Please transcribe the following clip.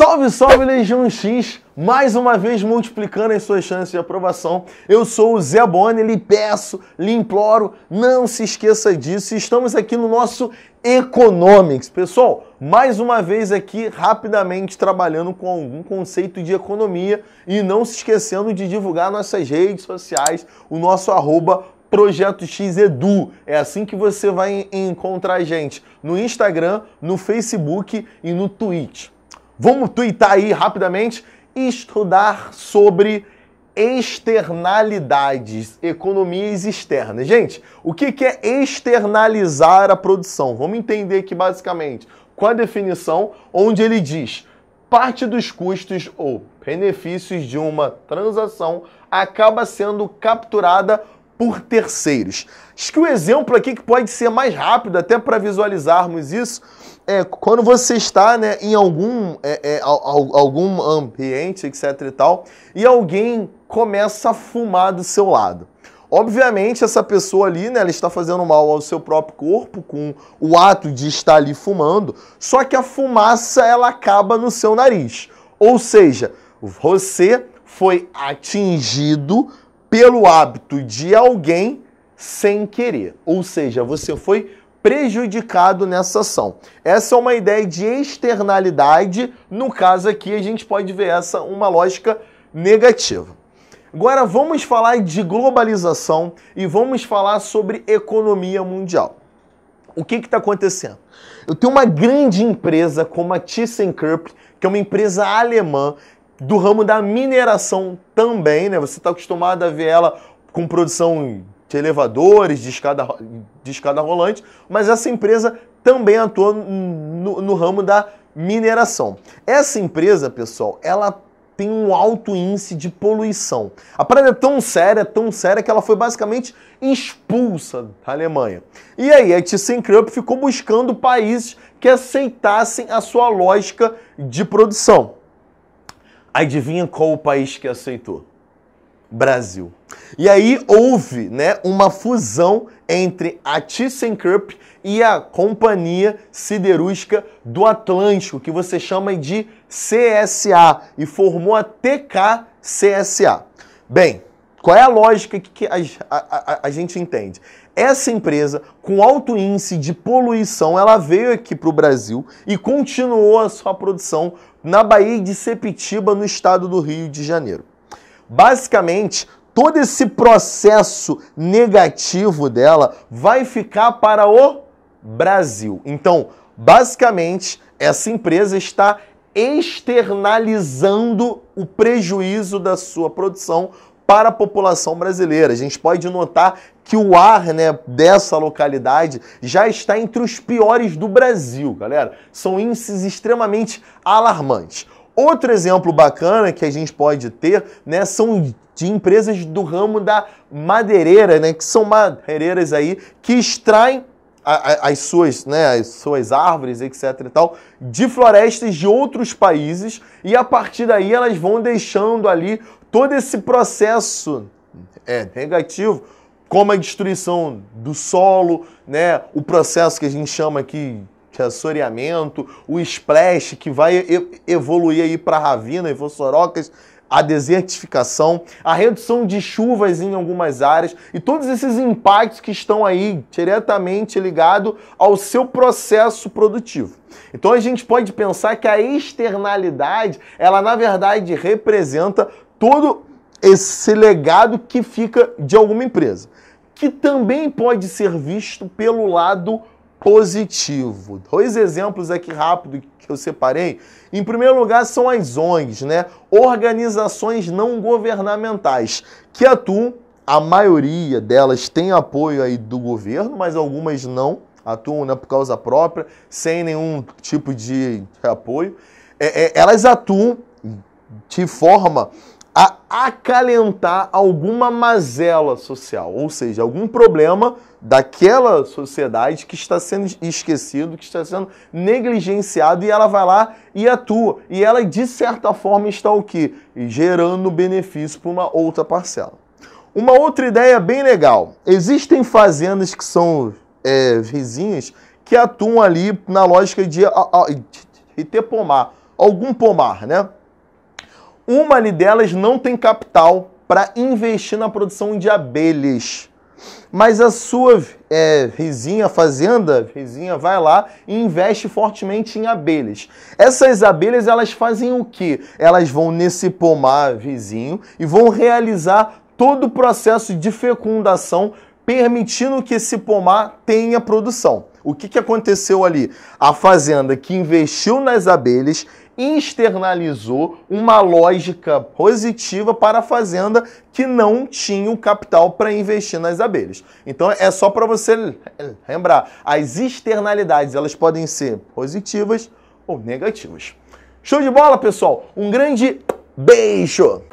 Salve, salve Legião X! Mais uma vez multiplicando as suas chances de aprovação. Eu sou o Zé Boni, lhe peço, lhe imploro, não se esqueça disso. Estamos aqui no nosso Economics. Pessoal, mais uma vez aqui rapidamente trabalhando com algum conceito de economia e não se esquecendo de divulgar nossas redes sociais, o nosso arroba Projeto X Edu. É assim que você vai encontrar a gente no Instagram, no Facebook e no Twitch. Vamos twittar aí rapidamente estudar sobre externalidades, economias externas. Gente, o que é externalizar a produção? Vamos entender aqui basicamente com a definição, onde ele diz parte dos custos ou benefícios de uma transação acaba sendo capturada por terceiros. Acho que o exemplo aqui que pode ser mais rápido, até para visualizarmos isso, é quando você está né, em algum, é, é, algum ambiente, etc e tal, e alguém começa a fumar do seu lado. Obviamente, essa pessoa ali, né, ela está fazendo mal ao seu próprio corpo com o ato de estar ali fumando, só que a fumaça ela acaba no seu nariz. Ou seja, você foi atingido pelo hábito de alguém sem querer. Ou seja, você foi prejudicado nessa ação. Essa é uma ideia de externalidade. No caso aqui, a gente pode ver essa uma lógica negativa. Agora vamos falar de globalização e vamos falar sobre economia mundial. O que está acontecendo? Eu tenho uma grande empresa como a ThyssenKrupp, que é uma empresa alemã do ramo da mineração também, né? Você está acostumado a ver ela com produção de elevadores, de escada, de escada rolante, mas essa empresa também atua no, no ramo da mineração. Essa empresa, pessoal, ela tem um alto índice de poluição. A parada é tão séria, tão séria, que ela foi basicamente expulsa da Alemanha. E aí, a ThyssenKrupp ficou buscando países que aceitassem a sua lógica de produção. Adivinha qual o país que aceitou? Brasil. E aí houve né, uma fusão entre a ThyssenKrupp e a Companhia Siderúrgica do Atlântico, que você chama de CSA, e formou a TKCSA. Bem, qual é a lógica que a, a, a, a gente entende? Essa empresa, com alto índice de poluição, ela veio aqui para o Brasil e continuou a sua produção na Bahia de Sepitiba, no estado do Rio de Janeiro. Basicamente, todo esse processo negativo dela vai ficar para o Brasil. Então, basicamente, essa empresa está externalizando o prejuízo da sua produção para a população brasileira. A gente pode notar que o ar né, dessa localidade já está entre os piores do Brasil, galera. São índices extremamente alarmantes. Outro exemplo bacana que a gente pode ter né, são de empresas do ramo da madeireira, né, que são madeireiras aí que extraem as suas, né, as suas árvores, etc e tal, de florestas de outros países e a partir daí elas vão deixando ali todo esse processo é, negativo, como a destruição do solo, né, o processo que a gente chama aqui de assoreamento, o splash que vai evoluir aí para ravina e fossorocas, a desertificação, a redução de chuvas em algumas áreas e todos esses impactos que estão aí diretamente ligados ao seu processo produtivo. Então a gente pode pensar que a externalidade, ela na verdade representa todo esse legado que fica de alguma empresa, que também pode ser visto pelo lado positivo. Dois exemplos aqui rápido que eu separei. Em primeiro lugar são as ONGs, né? Organizações não governamentais que atuam, a maioria delas tem apoio aí do governo, mas algumas não atuam né, por causa própria, sem nenhum tipo de apoio. É, é, elas atuam de forma a acalentar alguma mazela social, ou seja, algum problema daquela sociedade que está sendo esquecido, que está sendo negligenciado e ela vai lá e atua. E ela de certa forma está o que gerando benefício para uma outra parcela. Uma outra ideia bem legal. Existem fazendas que são é, vizinhas que atuam ali na lógica de, de ter pomar, algum pomar, né? Uma ali delas não tem capital para investir na produção de abelhas. Mas a sua é, vizinha, fazenda, vizinha, vai lá e investe fortemente em abelhas. Essas abelhas, elas fazem o que? Elas vão nesse pomar vizinho e vão realizar todo o processo de fecundação, permitindo que esse pomar tenha produção. O que, que aconteceu ali? A fazenda que investiu nas abelhas externalizou uma lógica positiva para a fazenda que não tinha o capital para investir nas abelhas. Então é só para você lembrar, as externalidades elas podem ser positivas ou negativas. Show de bola, pessoal! Um grande beijo!